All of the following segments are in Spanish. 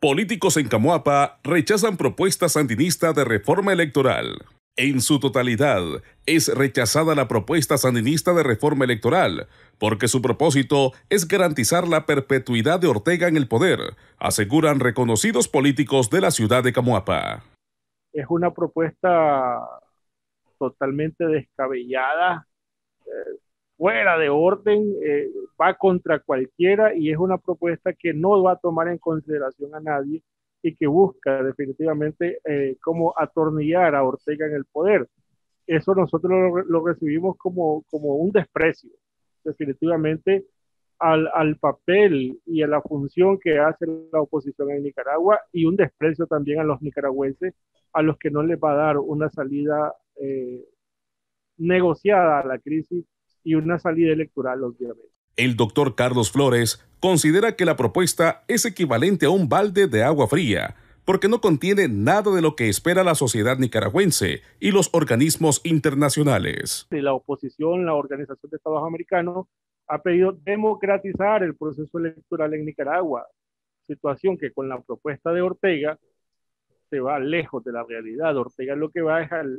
Políticos en Camuapa rechazan propuesta sandinista de reforma electoral. En su totalidad, es rechazada la propuesta sandinista de reforma electoral, porque su propósito es garantizar la perpetuidad de Ortega en el poder, aseguran reconocidos políticos de la ciudad de Camuapa. Es una propuesta totalmente descabellada, eh, fuera de orden, eh, va contra cualquiera y es una propuesta que no va a tomar en consideración a nadie y que busca definitivamente eh, como atornillar a Ortega en el poder. Eso nosotros lo, recibimos como, como un desprecio, definitivamente, al, al, papel y a la función que hace la oposición en Nicaragua y un desprecio también a los nicaragüenses, a los que no les va a dar una salida eh, negociada a la crisis y una salida electoral, viernes. El doctor Carlos Flores considera que la propuesta es equivalente a un balde de agua fría, porque no contiene nada de lo que espera la sociedad nicaragüense y los organismos internacionales. La oposición, la Organización de Estados Americanos, ha pedido democratizar el proceso electoral en Nicaragua, situación que con la propuesta de Ortega se va lejos de la realidad. Ortega lo que va es al,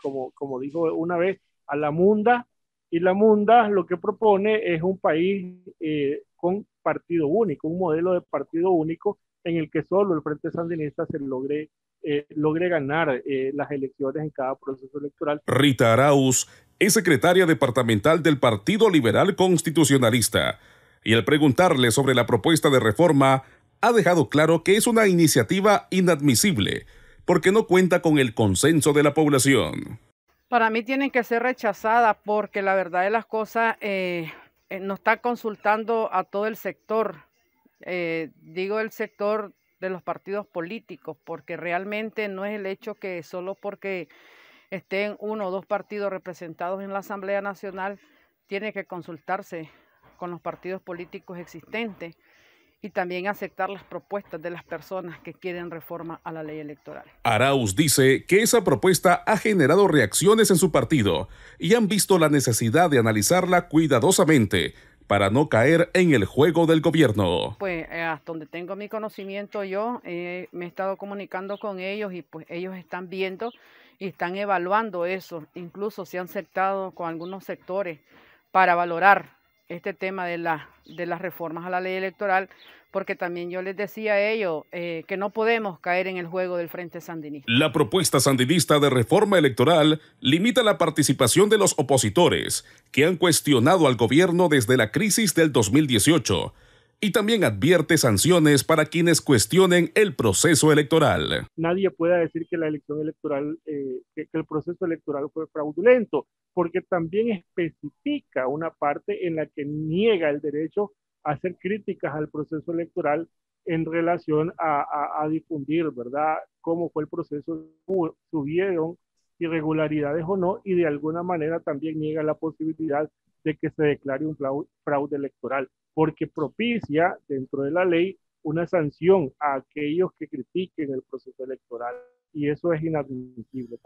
como, como dijo una vez, a la munda y la Munda lo que propone es un país eh, con partido único, un modelo de partido único en el que solo el Frente Sandinista se logre, eh, logre ganar eh, las elecciones en cada proceso electoral. Rita Arauz es secretaria departamental del Partido Liberal Constitucionalista y al preguntarle sobre la propuesta de reforma ha dejado claro que es una iniciativa inadmisible porque no cuenta con el consenso de la población. Para mí tienen que ser rechazadas porque la verdad de las cosas eh, eh, no está consultando a todo el sector, eh, digo el sector de los partidos políticos, porque realmente no es el hecho que solo porque estén uno o dos partidos representados en la Asamblea Nacional, tiene que consultarse con los partidos políticos existentes y también aceptar las propuestas de las personas que quieren reforma a la ley electoral. Arauz dice que esa propuesta ha generado reacciones en su partido y han visto la necesidad de analizarla cuidadosamente para no caer en el juego del gobierno. Pues eh, hasta donde tengo mi conocimiento yo eh, me he estado comunicando con ellos y pues ellos están viendo y están evaluando eso. Incluso se han aceptado con algunos sectores para valorar este tema de, la, de las reformas a la ley electoral, porque también yo les decía a ellos eh, que no podemos caer en el juego del Frente Sandinista. La propuesta sandinista de reforma electoral limita la participación de los opositores que han cuestionado al gobierno desde la crisis del 2018 y también advierte sanciones para quienes cuestionen el proceso electoral. Nadie puede decir que la elección electoral, eh, que el proceso electoral fue fraudulento porque también especifica una parte en la que niega el derecho a hacer críticas al proceso electoral en relación a, difundir, ¿verdad?, cómo fue el proceso, subieron irregularidades o no, y de alguna manera también niega la posibilidad de que se declare un fraude electoral, porque propicia dentro de la ley una sanción a aquellos que critiquen el proceso electoral, y eso es inadmisible.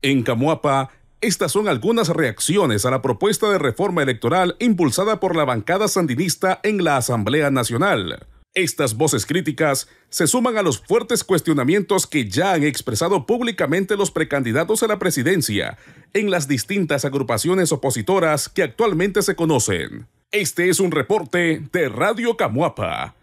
En Camuapa, estas son algunas reacciones a la propuesta de reforma electoral impulsada por la bancada sandinista en la Asamblea Nacional. Estas voces críticas se suman a los fuertes cuestionamientos que ya han expresado públicamente los precandidatos a la presidencia en las distintas agrupaciones opositoras que actualmente se conocen. Este es un reporte de Radio Camuapa.